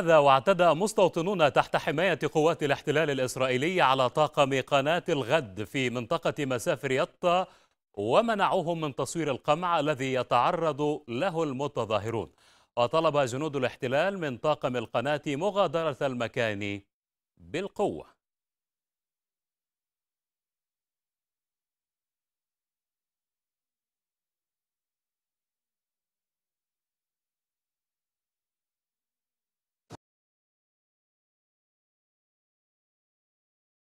هذا واعتدى مستوطنون تحت حماية قوات الاحتلال الإسرائيلي على طاقم قناة الغد في منطقة مسافر يطا ومنعوهم من تصوير القمع الذي يتعرض له المتظاهرون وطلب جنود الاحتلال من طاقم القناة مغادرة المكان بالقوة